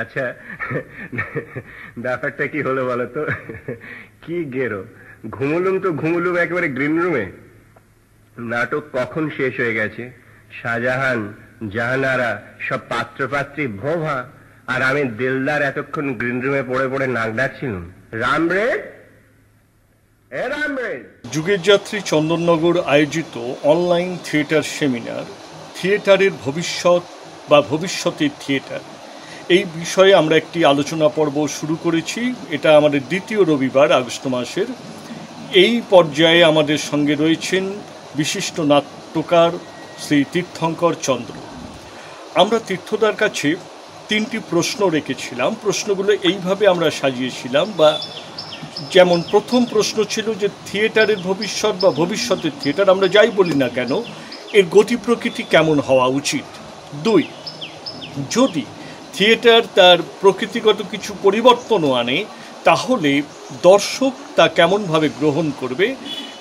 আচ্ছা ব্যাপারটা কি হলো বলো তো কি গেরো ঘুমুলুম তো ঘুমুলুম একেবারে গ্রিন রুমে নাটক কখন শেষ হয়ে গেছে শাহজাহান জাহানারা সব পাত্র পাত্রী ভোভা আর আমি দিলদার এতক্ষণ গ্রিন রুমে পড়ে পড়ে নাক ডাকছিলাম রাম রে যুগের যাত্রী চন্দননগর আয়োজিত অনলাইন থিয়েটার সেমিনার থিয়েটারের ভবিষ্যৎ বা ভবিষ্যতের থিয়েটার এই বিষয়ে আমরা একটি আলোচনা পর্ব শুরু করেছি এটা আমাদের দ্বিতীয় রবিবার আগস্ট মাসের এই পর্যায়ে আমাদের সঙ্গে রয়েছেন বিশিষ্ট নাট্যকার শ্রী তীর্থঙ্কর চন্দ্র আমরা তীর্থদার কাছে তিনটি প্রশ্ন রেখেছিলাম প্রশ্নগুলো এইভাবে আমরা সাজিয়েছিলাম বা যেমন প্রথম প্রশ্ন ছিল যে থিয়েটারের ভবিষ্যৎ বা ভবিষ্যতের থিয়েটার আমরা যাই বলি না কেন এর গতি প্রকৃতি কেমন হওয়া উচিত দুই যদি থিয়েটার তার প্রকৃতিগত কিছু পরিবর্তনও আনে তাহলে দর্শক তা কেমনভাবে গ্রহণ করবে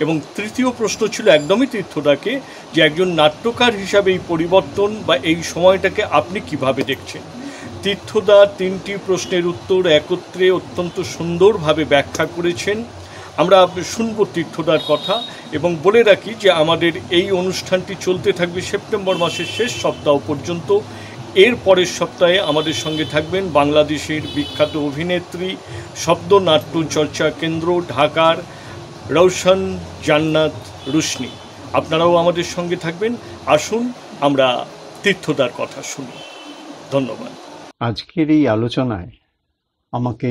এবং তৃতীয় প্রশ্ন ছিল একদমই তীর্থটাকে যে একজন নাট্যকার হিসাবে এই পরিবর্তন বা এই সময়টাকে আপনি কিভাবে দেখছেন তীর্থদা তিনটি প্রশ্নের উত্তর একত্রে অত্যন্ত সুন্দরভাবে ব্যাখ্যা করেছেন আমরা শুনব তীর্থদার কথা এবং বলে রাখি যে আমাদের এই অনুষ্ঠানটি চলতে থাকবে সেপ্টেম্বর মাসের শেষ সপ্তাহ পর্যন্ত এর পরের সপ্তাহে আমাদের সঙ্গে থাকবেন বাংলাদেশের বিখ্যাত অভিনেত্রী শব্দ চর্চা কেন্দ্র ঢাকার রৌশন জান্নাত রুশনি আপনারাও আমাদের সঙ্গে থাকবেন আসুন আমরা তীর্থদার কথা শুনি ধন্যবাদ আজকের এই আলোচনায় আমাকে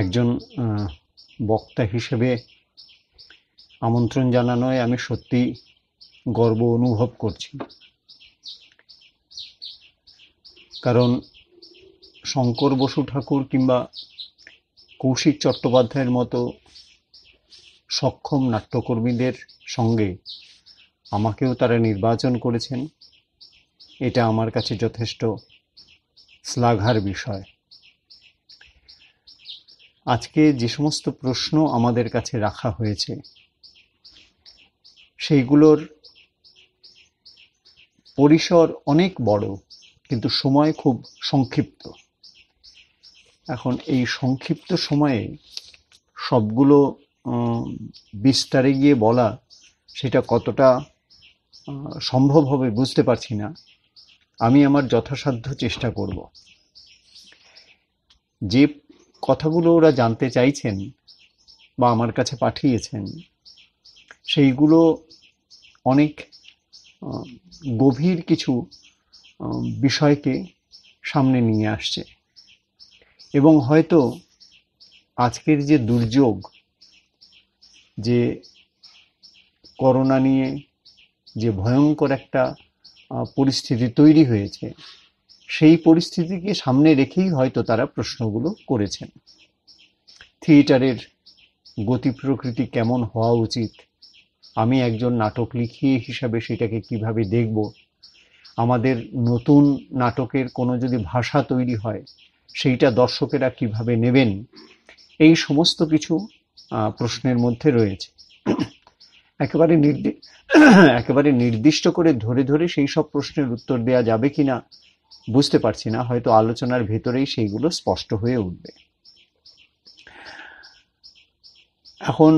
একজন বক্তা হিসেবে আমন্ত্রণ জানানোয় আমি সত্যি গর্ব অনুভব করছি কারণ শঙ্কর বসু ঠাকুর কিংবা কৌশিক চট্টোপাধ্যায়ের মতো সক্ষম নাট্যকর্মীদের সঙ্গে আমাকেও তারা নির্বাচন করেছেন এটা আমার কাছে যথেষ্ট শ্লাঘার বিষয় আজকে যে সমস্ত প্রশ্ন আমাদের কাছে রাখা হয়েছে সেইগুলোর পরিসর অনেক বড় কিন্তু সময় খুব সংক্ষিপ্ত এখন এই সংক্ষিপ্ত সময়ে সবগুলো বিস্তারে গিয়ে বলা সেটা কতটা সম্ভব হবে বুঝতে পারছি না আমি আমার যথাসাধ্য চেষ্টা করব যে কথাগুলো ওরা জানতে চাইছেন বা আমার কাছে পাঠিয়েছেন সেইগুলো অনেক গভীর কিছু বিষয়কে সামনে নিয়ে আসছে এবং হয়তো আজকের যে দুর্যোগ যে করোনা নিয়ে যে ভয়ঙ্কর একটা পরিস্থিতি তৈরি হয়েছে সেই পরিস্থিতিকে সামনে রেখেই হয়তো তারা প্রশ্নগুলো করেছেন থিয়েটারের গতি প্রকৃতি কেমন হওয়া উচিত আমি একজন নাটক লিখিয়ে হিসাবে সেটাকে কিভাবে দেখব আমাদের নতুন নাটকের কোনো যদি ভাষা তৈরি হয় সেইটা দর্শকেরা কিভাবে নেবেন এই সমস্ত কিছু প্রশ্নের মধ্যে রয়েছে একেবারে একেবারে নির্দিষ্ট করে ধরে ধরে সেই সব প্রশ্নের উত্তর দেয়া যাবে কি না বুঝতে পারছি না হয়তো আলোচনার ভেতরেই সেইগুলো স্পষ্ট হয়ে উঠবে এখন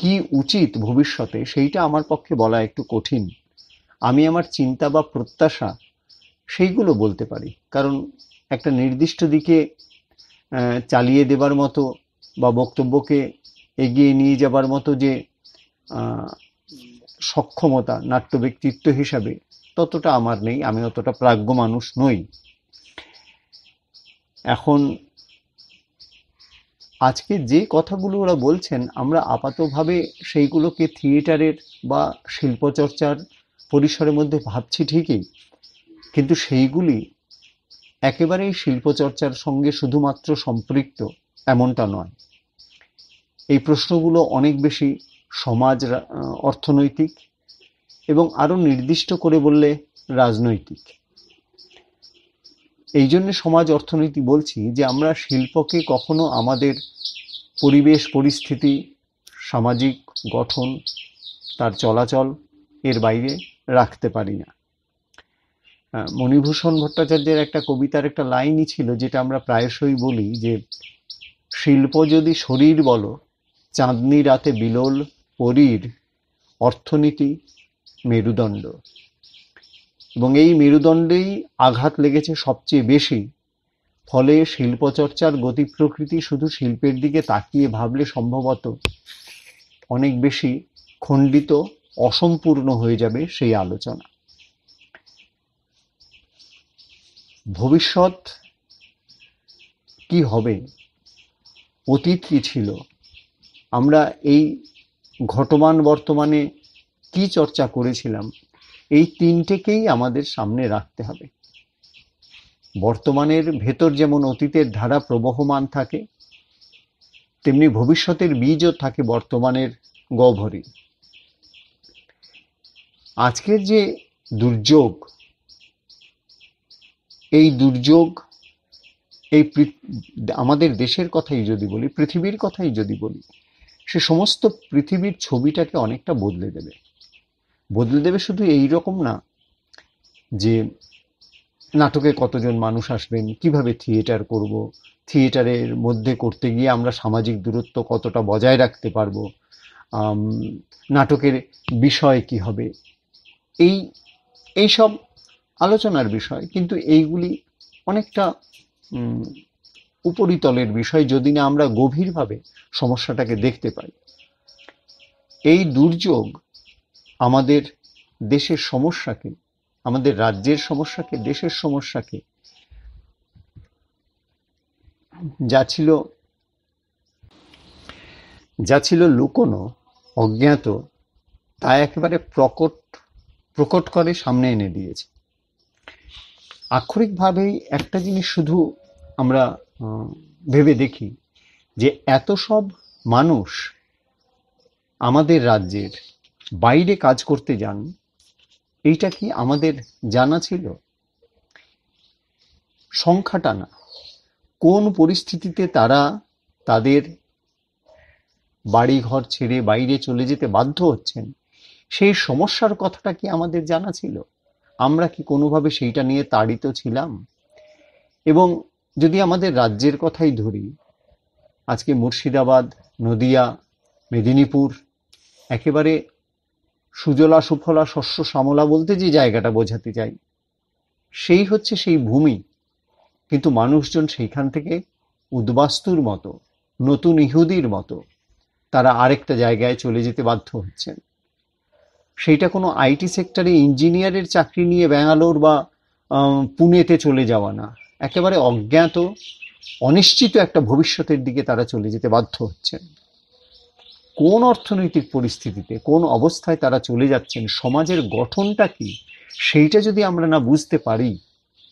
কি উচিত ভবিষ্যতে সেইটা আমার পক্ষে বলা একটু কঠিন আমি আমার চিন্তা বা প্রত্যাশা সেইগুলো বলতে পারি কারণ একটা নির্দিষ্ট দিকে চালিয়ে দেবার মতো বা বক্তব্যকে এগিয়ে নিয়ে যাবার মতো যে সক্ষমতা নাট্য ব্যক্তিত্ব হিসাবে ততটা আমার নেই আমি অতটা প্রাজ্ঞ মানুষ নই এখন আজকে যে কথাগুলো ওরা বলছেন আমরা আপাতভাবে সেইগুলোকে থিয়েটারের বা শিল্পচর্চার পরিসরের মধ্যে ভাবছি ঠিকই কিন্তু সেইগুলি একেবারেই শিল্পচর্চার সঙ্গে শুধুমাত্র সম্পৃক্ত এমনটা নয় এই প্রশ্নগুলো অনেক বেশি সমাজ অর্থনৈতিক এবং আরও নির্দিষ্ট করে বললে রাজনৈতিক এই জন্যে সমাজ অর্থনীতি বলছি যে আমরা শিল্পকে কখনো আমাদের পরিবেশ পরিস্থিতি সামাজিক গঠন তার চলাচল এর বাইরে রাখতে পারি না মণিভূষণ ভট্টাচার্যের একটা কবিতার একটা লাইনই ছিল যেটা আমরা প্রায়শই বলি যে শিল্প যদি শরীর বলো চাঁদনি রাতে বিলোল পরীর অর্থনীতি মেরুদণ্ড এবং এই মেরুদণ্ডেই আঘাত লেগেছে সবচেয়ে বেশি ফলে শিল্পচর্চার গতি প্রকৃতি শুধু শিল্পের দিকে তাকিয়ে ভাবলে সম্ভবত অনেক বেশি খণ্ডিত অসম্পূর্ণ হয়ে যাবে সেই আলোচনা ভবিষ্যৎ কি হবে অতীত কি ছিল আমরা এই ঘটমান বর্তমানে কি চর্চা করেছিলাম এই তিনটেকেই আমাদের সামনে রাখতে হবে বর্তমানের ভেতর যেমন অতীতের ধারা প্রবহমান থাকে তেমনি ভবিষ্যতের বীজও থাকে বর্তমানের গভরে আজকের যে দুর্যোগ এই দুর্যোগ এই আমাদের দেশের কথাই যদি বলি পৃথিবীর কথাই যদি বলি সে সমস্ত পৃথিবীর ছবিটাকে অনেকটা বদলে দেবে বদলে দেবে শুধু এই রকম না যে নাটকে কতজন মানুষ আসবেন কিভাবে থিয়েটার করব থিয়েটারের মধ্যে করতে গিয়ে আমরা সামাজিক দূরত্ব কতটা বজায় রাখতে পারবো নাটকের বিষয় কি হবে এই এইসব আলোচনার বিষয় কিন্তু এইগুলি অনেকটা উপরিতলের বিষয় যদি না আমরা গভীরভাবে সমস্যাটাকে দেখতে পাই এই দুর্যোগ আমাদের দেশের সমস্যাকে আমাদের রাজ্যের সমস্যাকে দেশের সমস্যাকে যা ছিল যা ছিল লুকোনো অজ্ঞাত তা একেবারে প্রকট প্রকট করে সামনে এনে দিয়েছে আক্ষরিকভাবেই একটা জিনিস শুধু আমরা ভেবে দেখি যে এত সব মানুষ আমাদের রাজ্যের বাইরে কাজ করতে যান এইটা কি আমাদের জানা ছিল সংখ্যাটা না কোন পরিস্থিতিতে তারা তাদের বাড়িঘর ছেড়ে বাইরে চলে যেতে বাধ্য হচ্ছেন সেই সমস্যার কথাটা কি আমাদের জানা ছিল আমরা কি কোনোভাবে সেইটা নিয়ে তাড়িত ছিলাম এবং যদি আমাদের রাজ্যের কথাই ধরি আজকে মুর্শিদাবাদ নদিয়া মেদিনীপুর একেবারে সুজলা সুফলা শস্য শ্যামলা বলতে যে জায়গাটা বোঝাতে চাই সেই হচ্ছে সেই ভূমি কিন্তু মানুষজন সেইখান থেকে উদ্বাস্তুর মতো নতুন ইহুদির মতো তারা আরেকটা জায়গায় চলে যেতে বাধ্য হচ্ছেন সেইটা কোনো আইটি সেক্টরে ইঞ্জিনিয়ারের চাকরি নিয়ে ব্যাঙ্গালোর বা পুনেতে চলে যাওয়া না একেবারে অজ্ঞাত অনিশ্চিত একটা ভবিষ্যতের দিকে তারা চলে যেতে বাধ্য হচ্ছেন কোন অর্থনৈতিক পরিস্থিতিতে কোন অবস্থায় তারা চলে যাচ্ছেন সমাজের গঠনটা কি সেইটা যদি আমরা না বুঝতে পারি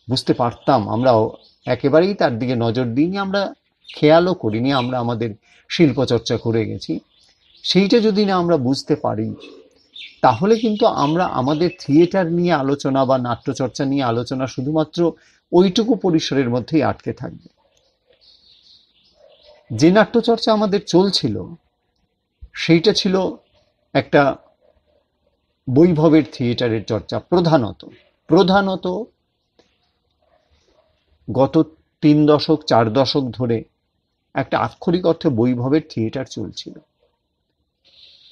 বুঝতে পারতাম আমরা একেবারেই তার দিকে নজর দিইনি আমরা খেয়ালও করিনি আমরা আমাদের শিল্পচর্চা করে গেছি সেইটা যদি না আমরা বুঝতে পারি তাহলে কিন্তু আমরা আমাদের থিয়েটার নিয়ে আলোচনা বা নাট্যচর্চা নিয়ে আলোচনা শুধুমাত্র ওইটুকু পরিসরের মধ্যেই আটকে থাকবে যে নাট্যচর্চা আমাদের চলছিল সেইটা ছিল একটা বৈভবের থিয়েটারের চর্চা প্রধানত প্রধানত গত তিন দশক চার দশক ধরে একটা আক্ষরিক অর্থে বৈভবের থিয়েটার চলছিল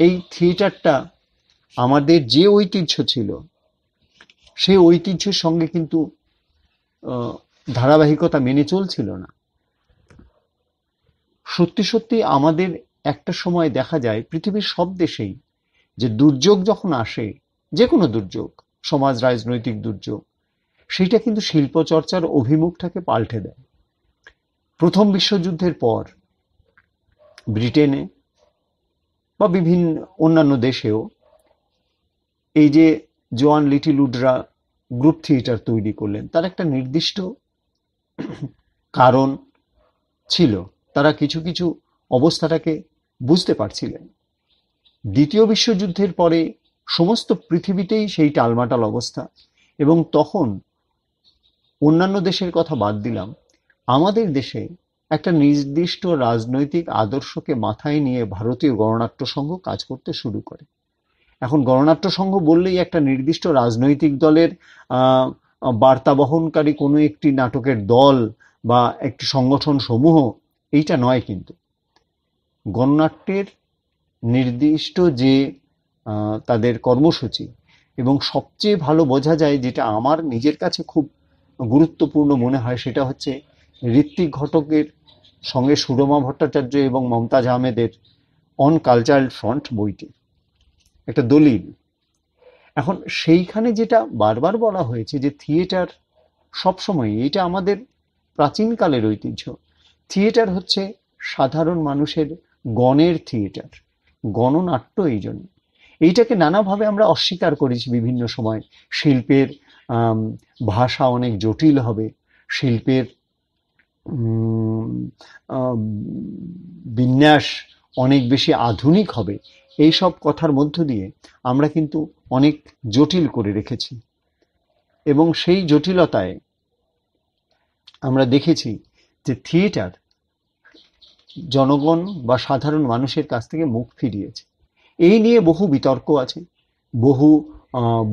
এই থিয়েটারটা আমাদের যে ঐতিহ্য ছিল সেই ঐতিহ্যের সঙ্গে কিন্তু ধারাবাহিকতা মেনে চলছিল না সত্যি সত্যি আমাদের একটা সময় দেখা যায় পৃথিবীর সব দেশেই যে দুর্যোগ যখন আসে যে কোনো দুর্যোগ সমাজ রাজনৈতিক দুর্যোগ সেইটা কিন্তু শিল্পচর্চার অভিমুখটাকে পাল্টে দেয় প্রথম বিশ্বযুদ্ধের পর ব্রিটেনে বা বিভিন্ন অন্যান্য দেশেও এই যে জোয়ান লিটিলুডরা গ্রুপ থিয়েটার তৈরি করলেন তার একটা নির্দিষ্ট কারণ ছিল তারা কিছু কিছু অবস্থাটাকে বুঝতে পারছিলেন দ্বিতীয় বিশ্বযুদ্ধের পরে সমস্ত পৃথিবীতেই সেই টালমাটাল অবস্থা এবং তখন অন্যান্য দেশের কথা বাদ দিলাম আমাদের দেশে একটা নির্দিষ্ট রাজনৈতিক আদর্শকে মাথায় নিয়ে ভারতীয় গণনাট্য সংঘ কাজ করতে শুরু করে এখন গণনাট্য সংঘ বললেই একটা নির্দিষ্ট রাজনৈতিক দলের বার্তা বহনকারী কোনো একটি নাটকের দল বা একটি সংগঠন সমূহ এইটা নয় কিন্তু গণনাট্যের নির্দিষ্ট যে তাদের কর্মসূচি এবং সবচেয়ে ভালো বোঝা যায় যেটা আমার নিজের কাছে খুব গুরুত্বপূর্ণ মনে হয় সেটা হচ্ছে ঋত্বিক ঘটকের সঙ্গে সুরমা ভট্টাচার্য এবং মমতাজ আহমেদের অন কালচারাল ফ্রন্ট বইটি একটা দলিল এখন সেইখানে যেটা বারবার বলা হয়েছে যে থিয়েটার সবসময় এটা আমাদের প্রাচীনকালের ঐতিহ্য থিয়েটার হচ্ছে সাধারণ মানুষের গণের থিয়েটার গণনাট্য এই জন্য এইটাকে নানাভাবে আমরা অস্বীকার করেছি বিভিন্ন সময় শিল্পের ভাষা অনেক জটিল হবে শিল্পের বিন্যাস অনেক বেশি আধুনিক হবে এই সব কথার মধ্য দিয়ে আমরা কিন্তু অনেক জটিল করে রেখেছি এবং সেই জটিলতায় আমরা দেখেছি যে থিয়েটার জনগণ বা সাধারণ মানুষের কাছ থেকে মুখ ফিরিয়েছে এই নিয়ে বহু বিতর্ক আছে বহু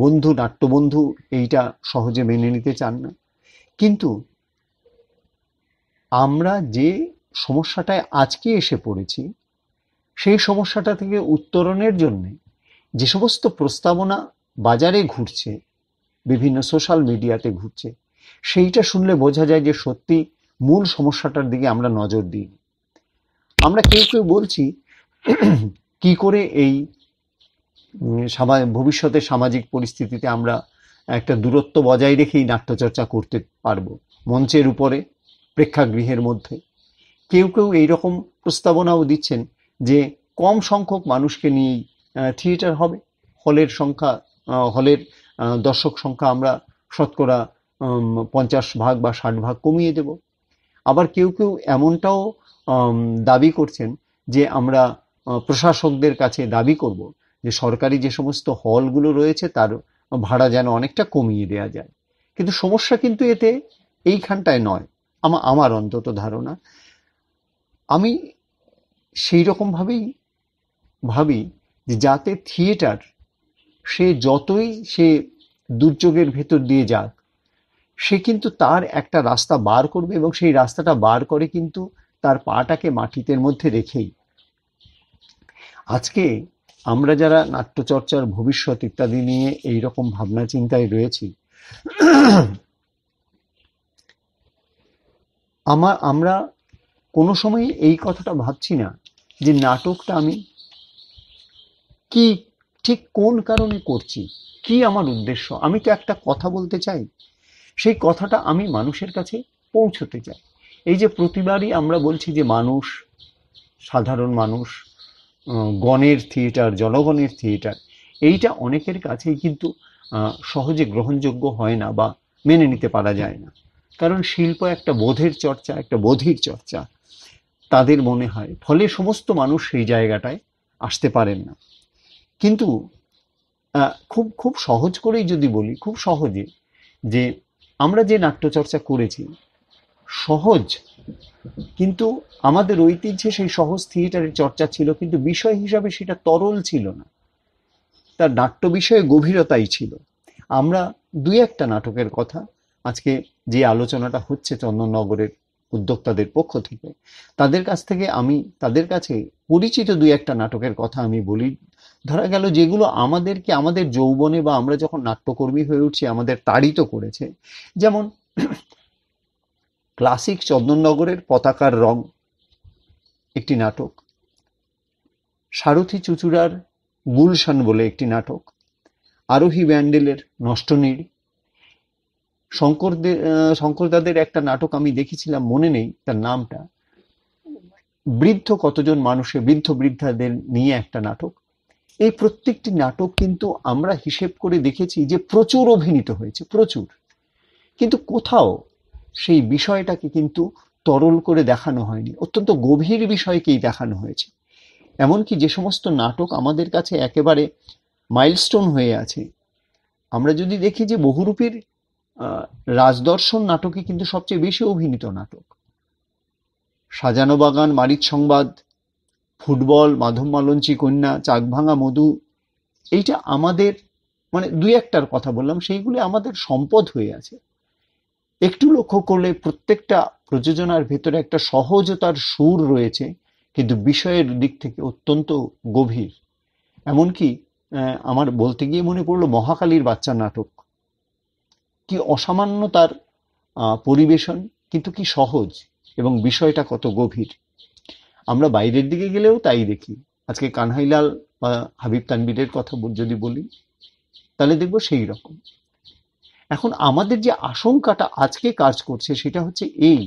বন্ধু নাট্যবন্ধু এইটা সহজে মেনে নিতে চান না কিন্তু আমরা যে সমস্যাটায় আজকে এসে পড়েছি সেই সমস্যাটা থেকে উত্তরণের জন্য যে সমস্ত প্রস্তাবনা বাজারে ঘুরছে বিভিন্ন সোশ্যাল মিডিয়াতে ঘুরছে সেইটা শুনলে বোঝা যায় যে সত্যি মূল সমস্যাটার দিকে আমরা নজর দিই আমরা কেউ কেউ বলছি কি করে এই ভবিষ্যতে সামাজিক পরিস্থিতিতে আমরা একটা দূরত্ব বজায় রেখেই নাট্যচর্চা করতে পারব মঞ্চের উপরে প্রেক্ষাগৃহের মধ্যে কেউ কেউ এই রকম প্রস্তাবনাও দিচ্ছেন যে কম সংখ্যক মানুষকে নিয়েই থিয়েটার হবে হলের সংখ্যা হলের দর্শক সংখ্যা আমরা শতকরা পঞ্চাশ ভাগ বা ষাট ভাগ কমিয়ে দেব আবার কেউ কেউ এমনটাও দাবি করছেন যে আমরা প্রশাসকদের কাছে দাবি করব যে সরকারি যে সমস্ত হলগুলো রয়েছে তার ভাড়া যেন অনেকটা কমিয়ে দেওয়া যায় কিন্তু সমস্যা কিন্তু এতে এইখানটায় নয় আমার অন্তত ধারণা আমি সেই রকমভাবেই ভাবি যে যাতে থিয়েটার সে যতই সে দুর্যোগের ভেতর দিয়ে যাক সে কিন্তু তার একটা রাস্তা বার করবে এবং সেই রাস্তাটা বার করে কিন্তু তার পাটাকে মাটিতে মধ্যে রেখেই আজকে আমরা যারা নাট্যচর্চার ভবিষ্যৎ ইত্যাদি নিয়ে এই রকম ভাবনা চিন্তায় রয়েছি আমার আমরা কোনো সময় এই কথাটা ভাবছি না যে নাটকটা আমি কি ঠিক কোন কারণে করছি কি আমার উদ্দেশ্য আমি তো একটা কথা বলতে চাই সেই কথাটা আমি মানুষের কাছে পৌঁছতে চাই এই যে প্রতিবারই আমরা বলছি যে মানুষ সাধারণ মানুষ গণের থিয়েটার জনগণের থিয়েটার এইটা অনেকের কাছেই কিন্তু সহজে গ্রহণযোগ্য হয় না বা মেনে নিতে পারা যায় না কারণ শিল্প একটা বোধের চর্চা একটা বোধির চর্চা তাদের মনে হয় ফলে সমস্ত মানুষ সেই জায়গাটায় আসতে পারেন না কিন্তু খুব খুব সহজ করেই যদি বলি খুব সহজে যে আমরা যে নাট্যচর্চা করেছি সহজ কিন্তু আমাদের ঐতিহ্যে সেই সহজ থিয়েটারের চর্চা ছিল কিন্তু বিষয় হিসাবে সেটা তরল ছিল না তার নাট্য বিষয়ে গভীরতাই ছিল আমরা দুই একটা নাটকের কথা আজকে যে আলোচনাটা হচ্ছে চন্দননগরের উদ্যোক্তাদের পক্ষ থেকে তাদের কাছ থেকে আমি তাদের কাছে পরিচিত দুই একটা নাটকের কথা আমি বলি ধরা গেল যেগুলো আমাদেরকে আমাদের যৌবনে বা আমরা যখন নাট্যকর্মী হয়ে উঠছি আমাদের তাড়িত করেছে যেমন ক্লাসিক চন্দননগরের পতাকার রং একটি নাটক সারথি চুচুড়ার গুলশান বলে একটি নাটক আরোহী ব্যান্ডেলের নষ্টনীড় শঙ্কর শঙ্করদাদের একটা নাটক আমি দেখেছিলাম মনে নেই তার নামটা বৃদ্ধ কতজন মানুষে বৃদ্ধ বৃদ্ধাদের নিয়ে একটা নাটক এই প্রত্যেকটি নাটক কিন্তু আমরা হিসেব করে দেখেছি যে প্রচুর অভিনীত হয়েছে প্রচুর কিন্তু কোথাও সেই বিষয়টাকে কিন্তু তরল করে দেখানো হয়নি অত্যন্ত গভীর বিষয়কেই দেখানো হয়েছে এমনকি যে সমস্ত নাটক আমাদের কাছে একেবারে মাইলস্টোন হয়ে আছে আমরা যদি দেখি যে বহুরূপীর রাজদর্শন নাটকে কিন্তু সবচেয়ে বেশি অভিনীত নাটক সাজানো বাগান মারিচ সংবাদ ফুটবল মাধব মালঞ্চি কন্যা চাকভাঙা মধু এইটা আমাদের মানে দু একটার কথা বললাম সেইগুলি আমাদের সম্পদ হয়ে আছে একটু লক্ষ্য করলে প্রত্যেকটা প্রযোজনার ভেতরে একটা সহজতার সুর রয়েছে কিন্তু বিষয়ের দিক থেকে অত্যন্ত গভীর এমনকি আমার বলতে গিয়ে মনে পড়লো মহাকালীর বাচ্চা নাটক কি অসামান্য তার পরিবেশন কিন্তু কি সহজ এবং বিষয়টা কত গভীর আমরা বাইরের দিকে গেলেও তাই দেখি আজকে কানহাইলাল বা হাবিব তানবিরের কথা যদি বলি তাহলে দেখব সেই রকম এখন আমাদের যে আশঙ্কাটা আজকে কাজ করছে সেটা হচ্ছে এই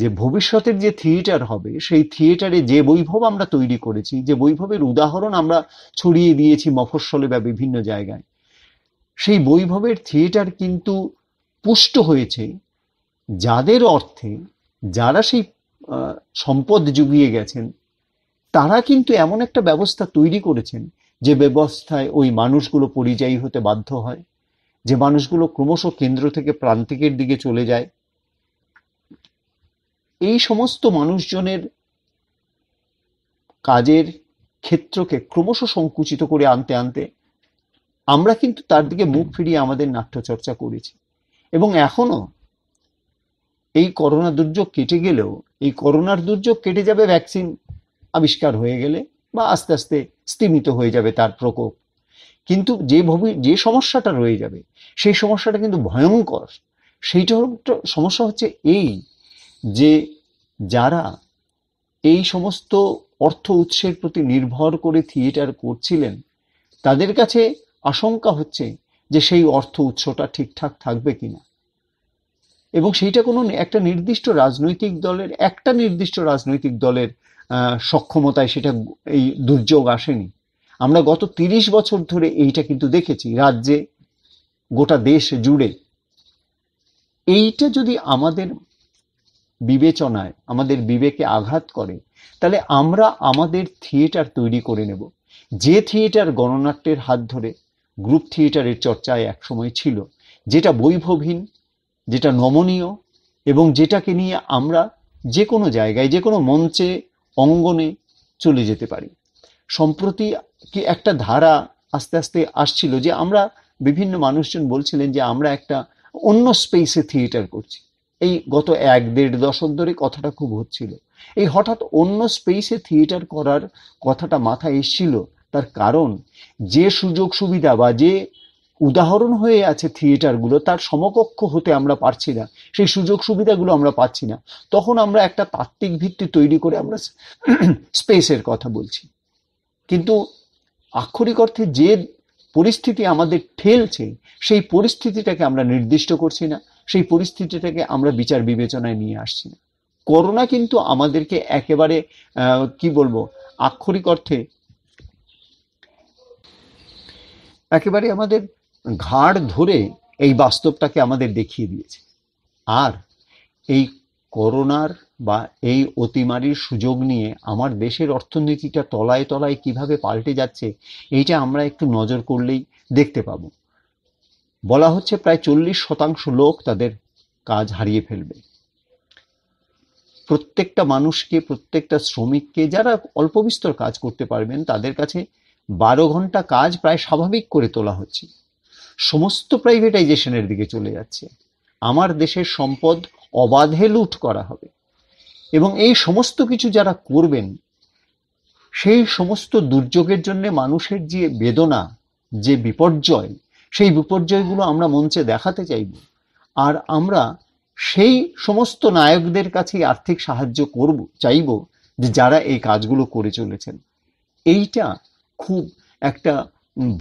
যে ভবিষ্যতের যে থিয়েটার হবে সেই থিয়েটারে যে বৈভব আমরা তৈরি করেছি যে বৈভবের উদাহরণ আমরা ছড়িয়ে দিয়েছি মফস্বলে বা বিভিন্ন জায়গায় সেই বৈভবের থিয়েটার কিন্তু পুষ্ট হয়েছে যাদের অর্থে যারা সেই সম্পদ জুগিয়ে গেছেন তারা কিন্তু এমন একটা ব্যবস্থা তৈরি করেছেন যে ব্যবস্থায় ওই মানুষগুলো পরিযায়ী হতে বাধ্য হয় যে মানুষগুলো ক্রমশ কেন্দ্র থেকে প্রান্তিকের দিকে চলে যায় এই সমস্ত মানুষজনের কাজের ক্ষেত্রকে ক্রমশ সংকুচিত করে আনতে আনতে আমরা কিন্তু তার দিকে মুখ ফিরিয়ে আমাদের নাট্যচর্চা করেছি এবং এখনও এই করোনা দুর্যোগ কেটে গেলেও এই করোনার দুর্যোগ কেটে যাবে ভ্যাকসিন আবিষ্কার হয়ে গেলে বা আস্তে আস্তে স্তীমিত হয়ে যাবে তার প্রকোপ কিন্তু যে ভবি যে সমস্যাটা রয়ে যাবে সেই সমস্যাটা কিন্তু ভয়ঙ্কর সেইটা সমস্যা হচ্ছে এই যে যারা এই সমস্ত অর্থ উৎসের প্রতি নির্ভর করে থিয়েটার করছিলেন তাদের কাছে আশঙ্কা হচ্ছে যে সেই অর্থ উৎসটা ঠিকঠাক থাকবে কিনা এবং সেইটা কোনো একটা নির্দিষ্ট রাজনৈতিক দলের একটা নির্দিষ্ট রাজনৈতিক দলের সক্ষমতায় সেটা এই দুর্যোগ আসেনি আমরা গত তিরিশ বছর ধরে এইটা কিন্তু দেখেছি রাজ্যে গোটা দেশ জুড়ে এইটা যদি আমাদের বিবেচনায় আমাদের বিবেকে আঘাত করে তাহলে আমরা আমাদের থিয়েটার তৈরি করে নেব যে থিয়েটার গণনাট্যের হাত ধরে গ্রুপ থিয়েটারের চর্চায় একসময় ছিল যেটা বৈভবহীন যেটা নমনীয় এবং যেটাকে নিয়ে আমরা যে কোনো জায়গায় যে কোনো মঞ্চে অঙ্গনে চলে যেতে পারি সম্প্রতি কি একটা ধারা আস্তে আস্তে আসছিল যে আমরা বিভিন্ন মানুষজন বলছিলেন যে আমরা একটা অন্য স্পেসে থিয়েটার করছি এই গত এক দেড় দশক ধরে কথাটা খুব হচ্ছিল এই হঠাৎ অন্য স্পেসে থিয়েটার করার কথাটা মাথায় এসেছিল তার কারণ যে সুযোগ সুবিধা বা যে উদাহরণ হয়ে আছে থিয়েটারগুলো তার সমকক্ষ হতে আমরা পারছি না সেই সুযোগ সুবিধাগুলো আমরা পাচ্ছি না তখন আমরা একটা তাত্ত্বিক ভিত্তি তৈরি করে আমরা স্পেসের কথা বলছি কিন্তু আক্ষরিক অর্থে যে পরিস্থিতি আমাদের ঠেলছে সেই পরিস্থিতিটাকে আমরা নির্দিষ্ট করছি না সেই পরিস্থিতিটাকে আমরা বিচার বিবেচনায় নিয়ে আসছি না করোনা কিন্তু আমাদেরকে একেবারে কি বলবো আক্ষরিক অর্থে একেবারে আমাদের ঘাড় ধরে এই বাস্তবটাকে আমাদের দেখিয়ে দিয়েছে আর এই করোনার বা এই অতিমারির সুযোগ নিয়ে আমার দেশের অর্থনীতিটা তলায় তলায় কিভাবে পাল্টে যাচ্ছে এইটা আমরা একটু নজর করলেই দেখতে পাব বলা হচ্ছে প্রায় চল্লিশ শতাংশ লোক তাদের কাজ হারিয়ে ফেলবে প্রত্যেকটা মানুষকে প্রত্যেকটা শ্রমিককে যারা অল্প বিস্তর কাজ করতে পারবেন তাদের কাছে বারো ঘন্টা কাজ প্রায় স্বাভাবিক করে তোলা হচ্ছে সমস্ত প্রাইভেটাইজেশনের দিকে চলে যাচ্ছে আমার দেশের সম্পদ অবাধে লুট করা হবে এবং এই সমস্ত কিছু যারা করবেন সেই সমস্ত দুর্যোগের জন্য মানুষের যে বেদনা যে বিপর্যয় সেই বিপর্যয়গুলো আমরা মঞ্চে দেখাতে চাইব আর আমরা সেই সমস্ত নায়কদের কাছেই আর্থিক সাহায্য করব চাইব যে যারা এই কাজগুলো করে চলেছেন এইটা খুব একটা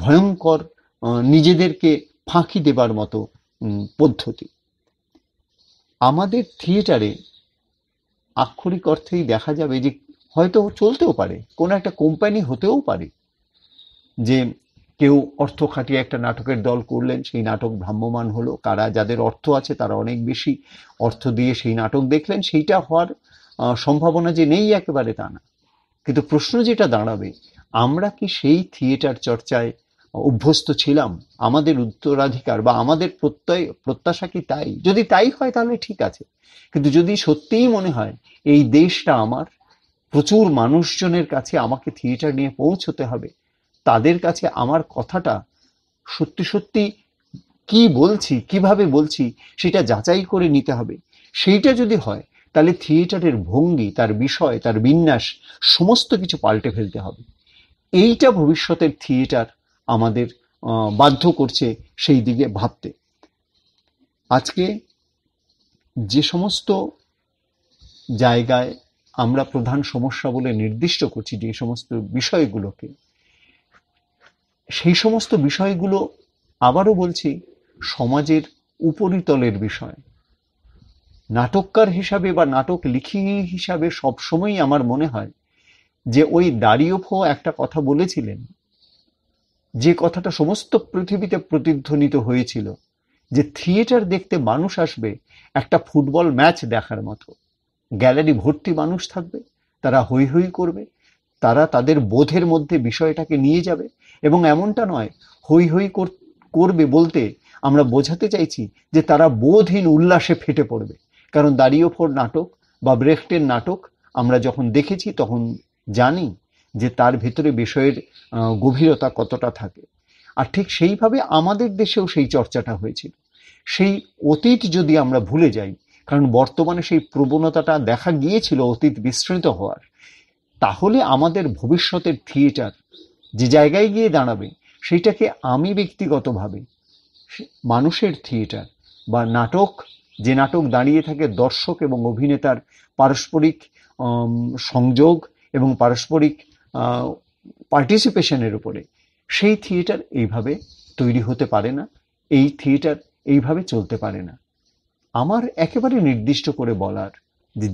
ভয়ঙ্কর নিজেদেরকে ফাঁকি দেবার মতো পদ্ধতি আমাদের থিয়েটারে আক্ষরিক অর্থেই দেখা যাবে যে হয়তো চলতেও পারে কোনো একটা কোম্পানি হতেও পারে যে কেউ অর্থ খাটিয়ে একটা নাটকের দল করলেন সেই নাটক ভ্রাম্যমান হলো কারা যাদের অর্থ আছে তারা অনেক বেশি অর্থ দিয়ে সেই নাটক দেখলেন সেইটা হওয়ার সম্ভাবনা যে নেই একেবারে তা না কিন্তু প্রশ্ন যেটা দাঁড়াবে আমরা কি সেই থিয়েটার চর্চায় অভ্যস্ত ছিলাম আমাদের উত্তরাধিকার বা আমাদের প্রত্যয় প্রত্যাশা কি তাই যদি তাই হয় তাহলে ঠিক আছে কিন্তু যদি সত্যিই মনে হয় এই দেশটা আমার প্রচুর মানুষজনের কাছে আমাকে থিয়েটার নিয়ে পৌঁছতে হবে তাদের কাছে আমার কথাটা সত্যি সত্যি কি বলছি কিভাবে বলছি সেটা যাচাই করে নিতে হবে সেইটা যদি হয় তাহলে থিয়েটারের ভঙ্গি তার বিষয় তার বিন্যাস সমস্ত কিছু পাল্টে ফেলতে হবে এইটা ভবিষ্যতের থিয়েটার আমাদের বাধ্য করছে সেই দিকে ভাবতে আজকে যে সমস্ত জায়গায় আমরা প্রধান সমস্যা বলে নির্দিষ্ট করছি যে সমস্ত বিষয়গুলোকে সেই সমস্ত বিষয়গুলো আবারও বলছি সমাজের উপরিতলের বিষয় নাটককার হিসাবে বা নাটক লিখি হিসাবে সবসময়ই আমার মনে হয় যে ওই দাড়িওফো একটা কথা বলেছিলেন যে কথাটা সমস্ত পৃথিবীতে প্রতিধ্বনিত হয়েছিল যে থিয়েটার দেখতে মানুষ আসবে একটা ফুটবল ম্যাচ দেখার মতো গ্যালারি ভর্তি মানুষ থাকবে তারা হৈ হৈ করবে তারা তাদের বোধের মধ্যে বিষয়টাকে নিয়ে যাবে এবং এমনটা নয় হৈ হৈ করবে বলতে আমরা বোঝাতে চাইছি যে তারা বোধহীন উল্লাসে ফেটে পড়বে কারণ ফোর নাটক বা ব্রেখটের নাটক আমরা যখন দেখেছি তখন জানি যে তার ভেতরে বিষয়ের গভীরতা কতটা থাকে আর ঠিক সেইভাবে আমাদের দেশেও সেই চর্চাটা হয়েছিল সেই অতীত যদি আমরা ভুলে যাই কারণ বর্তমানে সেই প্রবণতাটা দেখা গিয়েছিল অতীত বিস্তৃত হওয়ার তাহলে আমাদের ভবিষ্যতের থিয়েটার যে জায়গায় গিয়ে দাঁড়াবে সেইটাকে আমি ব্যক্তিগতভাবে মানুষের থিয়েটার বা নাটক যে নাটক দাঁড়িয়ে থাকে দর্শক এবং অভিনেতার পারস্পরিক সংযোগ এবং পারস্পরিক পার্টিসিপেশনের উপরে সেই থিয়েটার এইভাবে তৈরি হতে পারে না এই থিয়েটার এইভাবে চলতে পারে না আমার একেবারে নির্দিষ্ট করে বলার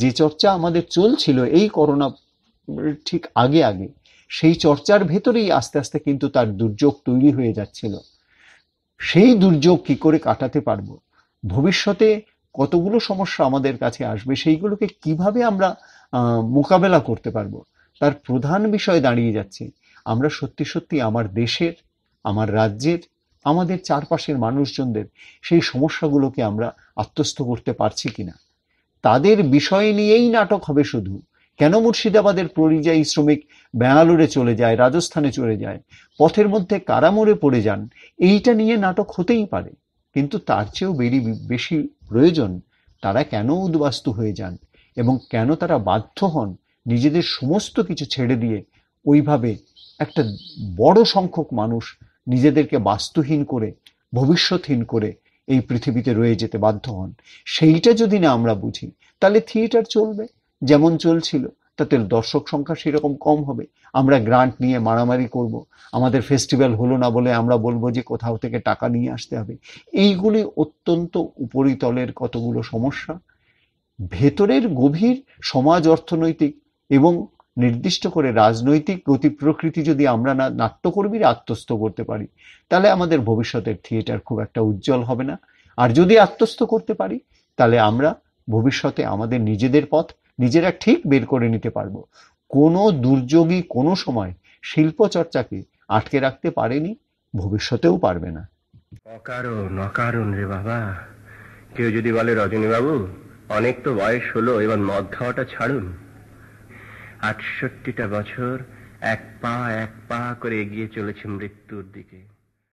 যে চর্চা আমাদের চলছিল এই করোনা ঠিক আগে আগে সেই চর্চার ভেতরেই আস্তে আস্তে কিন্তু তার দুর্যোগ তৈরি হয়ে যাচ্ছিল সেই দুর্যোগ কি করে কাটাতে পারব ভবিষ্যতে কতগুলো সমস্যা আমাদের কাছে আসবে সেইগুলোকে কিভাবে আমরা মোকাবেলা করতে পারবো তার প্রধান বিষয় দাঁড়িয়ে যাচ্ছে আমরা সত্যি সত্যি আমার দেশের আমার রাজ্যের আমাদের চারপাশের মানুষজনদের সেই সমস্যাগুলোকে আমরা আত্মস্থ করতে পারছি কিনা তাদের বিষয় নিয়েই নাটক হবে শুধু কেন মুর্শিদাবাদের পরিযায়ী শ্রমিক ব্যাঙ্গালোরে চলে যায় রাজস্থানে চলে যায় পথের মধ্যে কারামরে পড়ে যান এইটা নিয়ে নাটক হতেই পারে কিন্তু তার চেয়েও বেরি বেশি প্রয়োজন তারা কেন উদ্বাস্তু হয়ে যান এবং কেন তারা বাধ্য হন নিজেদের সমস্ত কিছু ছেড়ে দিয়ে ওইভাবে একটা বড় সংখ্যক মানুষ নিজেদেরকে বাস্তুহীন করে ভবিষ্যৎহীন করে এই পৃথিবীতে রয়ে যেতে বাধ্য হন সেইটা যদি না আমরা বুঝি তাহলে থিয়েটার চলবে যেমন চলছিল তাতে দর্শক সংখ্যা সেরকম কম হবে আমরা গ্রান্ট নিয়ে মারামারি করব আমাদের ফেস্টিভ্যাল হলো না বলে আমরা বলবো যে কোথাও থেকে টাকা নিয়ে আসতে হবে এইগুলি অত্যন্ত উপরিতলের কতগুলো সমস্যা ভেতরের গভীর সমাজ অর্থনৈতিক এবং নির্দিষ্ট করে রাজনৈতিক গতি প্রকৃতি যদি আমরা না নাট্যকর্মীরা আত্মস্থ করতে পারি তাহলে আমাদের ভবিষ্যতের থিয়েটার খুব একটা উজ্জ্বল হবে না আর যদি আত্মস্থ করতে পারি তাহলে আমরা ভবিষ্যতে আমাদের নিজেদের পথ নিজেরা ঠিক বের করে নিতে পারবো কোনো দুর্যোগই কোনো সময় শিল্পচর্চাকে আটকে রাখতে পারেনি ভবিষ্যতেও পারবে না অকারণ অকারণ রে বাবা কেউ যদি বলে রজনীবাবু অনেক তো বয়স হলো এবার মদ খাওয়াটা ছাড়ুন আটষট্টিটা বছর এক পা এক পা করে এগিয়ে চলেছে মৃত্যুর দিকে